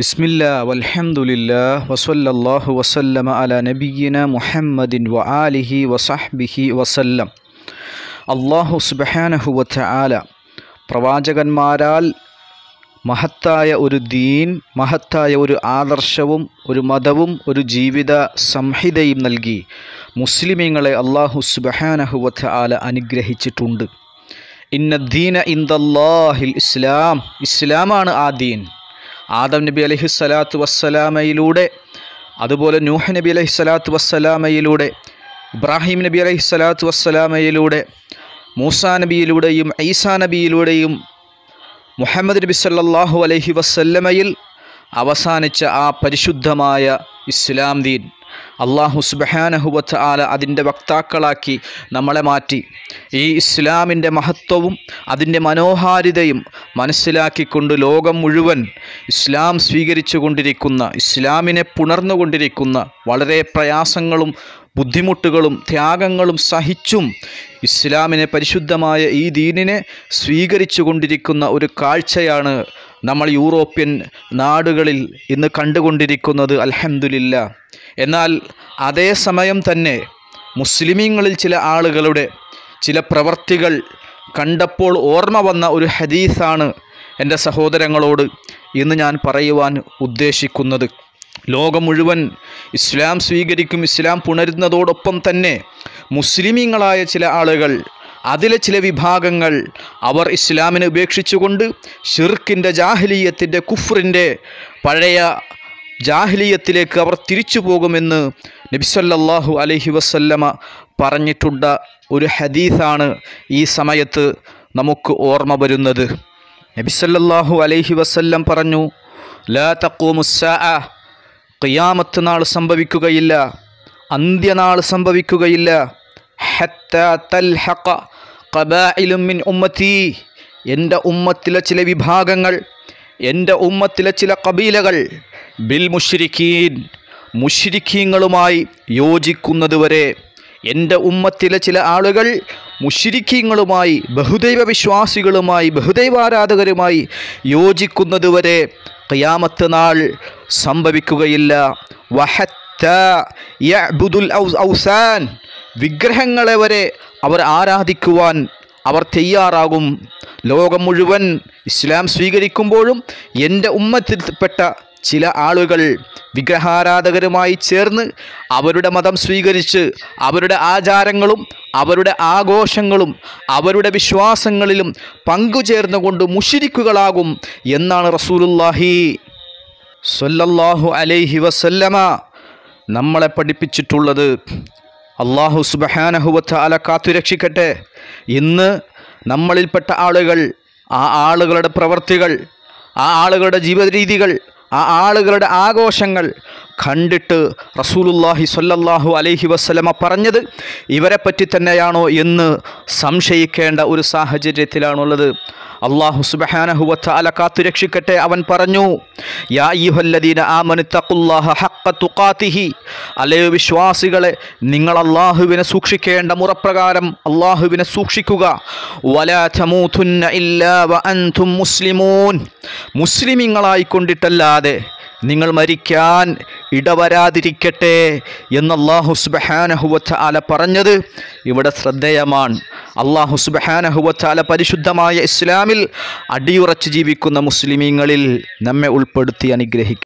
ബിസ്മില്ല വൽഹംദുലില്ലാ വസല്ലല്ലാഹു വസല്ലമ അല നബിയിന മുഹമ്മദിൻ വ ആലിഹി വസഹ്ബിഹി വസല്ലം അള്ളാഹു സുബഹാനഹുവത്ത് ആല പ്രവാചകന്മാരാൽ മഹത്തായ ഒരു ദീൻ മഹത്തായ ഒരു ആദർശവും ഒരു മതവും ഒരു ജീവിത സംഹിതയും നൽകി മുസ്ലിമീങ്ങളെ അള്ളാഹു സുബഹാനഹുവത്ത് ആല അനുഗ്രഹിച്ചിട്ടുണ്ട് ഇന്ന ദീന ഇന്ദല്ലാഹിൽ ഇസ്ലാം ഇസ്ലാമാണ് ആ ദീൻ ആദം നബി സ്വലാത്തു വസ്സലാമയിലൂടെ അതുപോലെ നൂഹ് നബി സ്വലാത്തു വസ്സലാമയിലൂടെ ഇബ്രാഹിം നബി സ്വലാത്തു വസ്സലാമയിലൂടെ മൂസാ നബിയിലൂടെയും ഈസാ നബിയിലൂടെയും മുഹമ്മദ് നബി സല്ലാഹു അലഹി വസ്ല്ലമയിൽ അവസാനിച്ച ആ പരിശുദ്ധമായ ഇസ്ലാം ദീൻ അള്ളാഹു സുബഹാനഹുബത്ത് ആല അതിൻ്റെ വക്താക്കളാക്കി നമ്മളെ മാറ്റി ഈ ഇസ്ലാമിൻ്റെ മഹത്വവും അതിൻ്റെ മനോഹാരിതയും മനസ്സിലാക്കിക്കൊണ്ട് ലോകം മുഴുവൻ ഇസ്ലാം സ്വീകരിച്ചു കൊണ്ടിരിക്കുന്ന ഇസ്ലാമിനെ പുണർന്നുകൊണ്ടിരിക്കുന്ന വളരെ പ്രയാസങ്ങളും ബുദ്ധിമുട്ടുകളും ത്യാഗങ്ങളും സഹിച്ചും ഇസ്ലാമിനെ പരിശുദ്ധമായ ഈ ദീനിനെ സ്വീകരിച്ചു കൊണ്ടിരിക്കുന്ന ഒരു കാഴ്ചയാണ് നമ്മൾ യൂറോപ്യൻ നാടുകളിൽ ഇന്ന് കണ്ടുകൊണ്ടിരിക്കുന്നത് അലഹമുല്ല എന്നാൽ അതേസമയം തന്നെ മുസ്ലിമീങ്ങളിൽ ചില ആളുകളുടെ ചില പ്രവർത്തികൾ കണ്ടപ്പോൾ ഓർമ്മ വന്ന ഒരു ഹദീസാണ് എൻ്റെ സഹോദരങ്ങളോട് ഇന്ന് ഞാൻ പറയുവാൻ ഉദ്ദേശിക്കുന്നത് ലോകം മുഴുവൻ ഇസ്ലാം സ്വീകരിക്കും ഇസ്ലാം പുണരുന്നതോടൊപ്പം തന്നെ മുസ്ലിമീങ്ങളായ ചില ആളുകൾ അതിലെ ചില വിഭാഗങ്ങൾ അവർ ഇസ്ലാമിനെ ഉപേക്ഷിച്ചുകൊണ്ട് ഷിർക്കിൻ്റെ ജാഹിലീയത്തിൻ്റെ കുഫ്രിൻ്റെ പഴയ ജാഹ്ലിയത്തിലേക്ക് അവർ തിരിച്ചു പോകുമെന്ന് നബിസല്ലാഹു അലഹി വസല്ലമ പറഞ്ഞിട്ടുണ്ട ഒരു ഹദീസാണ് ഈ സമയത്ത് നമുക്ക് ഓർമ്മ വരുന്നത് നബിസല്ലാഹു അലൈഹി വസല്ലം പറഞ്ഞു ലാ തക്കൂ മുസ്സാ ഖിയാമത്ത് നാൾ സംഭവിക്കുകയില്ല അന്ത്യനാൾ സംഭവിക്കുകയില്ല ഹത്ത തൽഹഖ മിൻ ഉമ്മത്തി എൻ്റെ ഉമ്മത്തിലെ ചില വിഭാഗങ്ങൾ എൻ്റെ ഉമ്മത്തിലെ ചില കബീലകൾ ബിൽ മുഷ്രിഖീൻ മുഷ്രിഖീങ്ങളുമായി യോജിക്കുന്നതുവരെ എൻ്റെ ഉമ്മത്തിലെ ചില ആളുകൾ മുഷിരിക്കീങ്ങളുമായി ബഹുദൈവ വിശ്വാസികളുമായി ബഹുദൈവാരാധകരുമായി യോജിക്കുന്നതുവരെ ഖിയാമത്ത് നാൾ സംഭവിക്കുകയില്ല വഹത്ത വഹത്തുൽ ഔസാൻ വിഗ്രഹങ്ങളെ വരെ അവർ ആരാധിക്കുവാൻ അവർ തയ്യാറാകും ലോകം മുഴുവൻ ഇസ്ലാം സ്വീകരിക്കുമ്പോഴും എൻ്റെ ഉമ്മത്തിൽപ്പെട്ട ചില ആളുകൾ വിഗ്രഹാരാധകരുമായി ചേർന്ന് അവരുടെ മതം സ്വീകരിച്ച് അവരുടെ ആചാരങ്ങളും അവരുടെ ആഘോഷങ്ങളും അവരുടെ വിശ്വാസങ്ങളിലും പങ്കുചേർന്നുകൊണ്ട് മുഷിരിക്കുകളാകും എന്നാണ് റസൂലുല്ലാഹി സൊല്ലാഹു അലൈഹി വസല്ലമ നമ്മളെ പഠിപ്പിച്ചിട്ടുള്ളത് അള്ളാഹു സുബഹാനഹുവത്ത് അല കാത്തു രക്ഷിക്കട്ടെ ഇന്ന് നമ്മളിൽപ്പെട്ട ആളുകൾ ആ ആളുകളുടെ പ്രവർത്തികൾ ആ ആളുകളുടെ ജീവിത രീതികൾ ആ ആളുകളുടെ ആഘോഷങ്ങൾ കണ്ടിട്ട് റസൂലുല്ലാഹി സ്വല്ലല്ലാഹു അലൈഹി വസ്ലമ പറഞ്ഞത് ഇവരെപ്പറ്റി തന്നെയാണോ എന്ന് സംശയിക്കേണ്ട ഒരു സാഹചര്യത്തിലാണുള്ളത് അള്ളാഹു സുബഹാനഹുവത്ത അല കാത്തു രക്ഷിക്കട്ടെ അവൻ പറഞ്ഞു യാ അയ്യുഹല്ലദീന ആമനു തഖുല്ലാഹ ഹക്ക തുക്കാത്തിഹി അലയോ വിശ്വാസികളെ നിങ്ങൾ അള്ളാഹുവിനെ സൂക്ഷിക്കേണ്ട മുറപ്രകാരം അള്ളാഹുവിനെ സൂക്ഷിക്കുക വലാഥമൂഥുന്ന ഇല്ലാ വ അൻതും മുസ്ലിമൂൻ മുസ്ലിമിങ്ങളായിക്കൊണ്ടിട്ടല്ലാതെ നിങ്ങൾ മരിക്കാൻ ഇടവരാതിരിക്കട്ടെ എന്നല്ലാഹു സുബഹാനഹുവച്ചാല പറഞ്ഞത് ഇവിടെ ശ്രദ്ധേയമാണ് അള്ളാഹു സുബഹാനഹുവച്ചാല പരിശുദ്ധമായ ഇസ്ലാമിൽ അടിയുറച്ച് ജീവിക്കുന്ന മുസ്ലിമീങ്ങളിൽ നമ്മെ ഉൾപ്പെടുത്തി അനുഗ്രഹിക്കും